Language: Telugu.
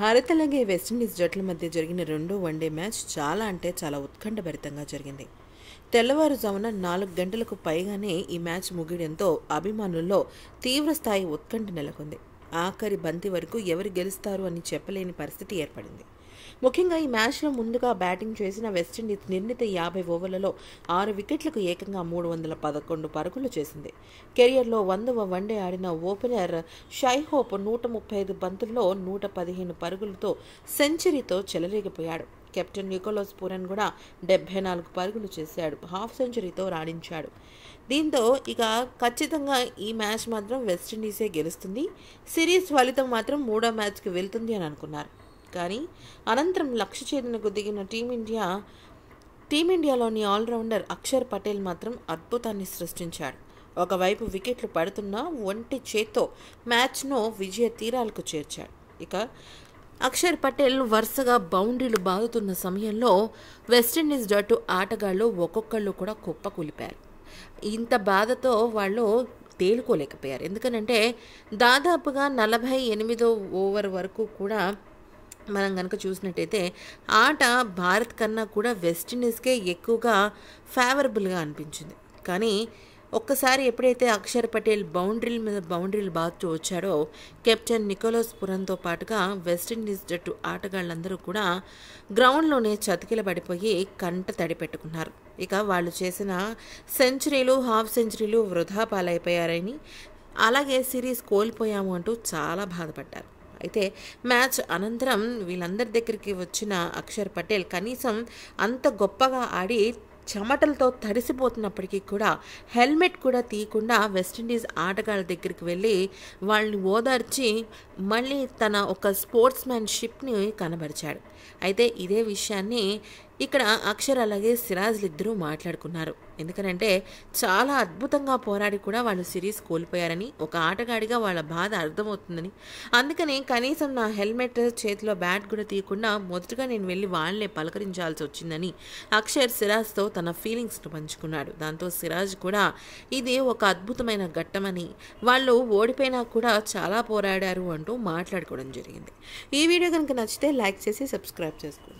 భారత్ అలాగే వెస్టిండీస్ జట్ల మధ్య జరిగిన రెండో వన్డే మ్యాచ్ చాలా అంటే చాలా ఉత్కంఠభరితంగా జరిగింది తెల్లవారుజామున నాలుగు గంటలకు పైగానే ఈ మ్యాచ్ ముగియడంతో అభిమానుల్లో తీవ్రస్థాయి ఉత్కంఠ నెలకొంది ఆఖరి బంతి వరకు ఎవరు గెలుస్తారు అని చెప్పలేని పరిస్థితి ఏర్పడింది ముఖ్యంగా ఈ మ్యాచ్లో ముందుగా బ్యాటింగ్ చేసిన వెస్టిండీస్ నిర్ణీత యాభై ఓవర్లలో ఆరు వికెట్లకు ఏకంగా మూడు వందల పదకొండు పరుగులు చేసింది కెరియర్లో వందవ వన్డే ఆడిన ఓపెనర్ షైహోప్ నూట ముప్పై ఐదు బంతుల్లో నూట పదిహేను పరుగులతో సెంచరీతో చెలరేగిపోయాడు కెప్టెన్ నికోలస్ పూరన్ కూడా డెబ్బై నాలుగు పరుగులు చేశాడు హాఫ్ సెంచరీతో రాణించాడు దీంతో ఇక ఖచ్చితంగా ఈ మ్యాచ్ మాత్రం వెస్టిండీసే గెలుస్తుంది సిరీస్ ఫలితం మాత్రం మూడో మ్యాచ్కి వెళ్తుంది అని అనుకున్నారు కానీ అనంతరం లక్ష్య ఛేదనకు దిగిన టీమిండియా టీమిండియాలోని ఆల్రౌండర్ అక్షర్ పటేల్ మాత్రం అద్భుతాన్ని సృష్టించాడు ఒకవైపు వికెట్లు పడుతున్న ఒంటి చేత్తో మ్యాచ్ను విజయ తీరాలకు చేర్చాడు ఇక అక్షర్ పటేల్ వరుసగా బౌండరీలు బాగుతున్న సమయంలో వెస్టిండీస్ జట్టు ఆటగాళ్ళు ఒక్కొక్కళ్ళు కూడా కుప్ప కూలిపారు ఇంత బాధతో వాళ్ళు తేలుకోలేకపోయారు ఎందుకనంటే దాదాపుగా నలభై ఎనిమిదో ఓవర్ వరకు కూడా మనం కనుక చూసినట్టయితే ఆట భారత్ కన్నా కూడా వెస్టిండీస్కే ఎక్కువగా ఫేవరబుల్గా అనిపించింది కానీ ఒక్కసారి ఎప్పుడైతే అక్షర్ పటేల్ బౌండరీల మీద బౌండరీలు బాగుతూ వచ్చాడో కెప్టెన్ నికోలస్ పురంతో పాటుగా వెస్టిండీస్ జట్టు ఆటగాళ్ళందరూ కూడా గ్రౌండ్లోనే చతికిల పడిపోయి కంట తడిపెట్టుకున్నారు ఇక వాళ్ళు చేసిన సెంచరీలు హాఫ్ సెంచరీలు వృధా పాలైపోయారని అలాగే సిరీస్ కోల్పోయాము అంటూ చాలా బాధపడ్డారు అయితే మ్యాచ్ అనంతరం వీళ్ళందరి దగ్గరికి వచ్చిన అక్షర్ పటేల్ కనీసం అంత గొప్పగా ఆడి చెమటలతో తడిసిపోతున్నప్పటికీ కూడా హెల్మెట్ కూడా తీయకుండా వెస్టిండీస్ ఆటగాళ్ళ దగ్గరికి వెళ్ళి వాళ్ళని ఓదార్చి మళ్ళీ తన ఒక స్పోర్ట్స్ మ్యాన్షిప్ని కనబరిచాడు అయితే ఇదే విషయాన్ని ఇక్కడ అక్షర్ అలాగే సిరాజ్లు ఇద్దరూ మాట్లాడుకున్నారు ఎందుకనంటే చాలా అద్భుతంగా పోరాడి కూడా వాళ్ళు సిరీస్ కోల్పోయారని ఒక ఆటగాడిగా వాళ్ళ బాధ అర్థమవుతుందని అందుకని కనీసం నా హెల్మెట్ చేతిలో బ్యాట్ కూడా తీయకుండా మొదటగా నేను వెళ్ళి వాళ్ళనే పలకరించాల్సి వచ్చిందని అక్షర్ సిరాజ్తో తన ఫీలింగ్స్ను పంచుకున్నాడు దాంతో సిరాజ్ కూడా ఇది ఒక అద్భుతమైన ఘట్టమని వాళ్ళు ఓడిపోయినా కూడా చాలా పోరాడారు అంటూ మాట్లాడుకోవడం జరిగింది ఈ వీడియో కనుక నచ్చితే లైక్ చేసి సబ్స్క్రైబ్ చేసుకోండి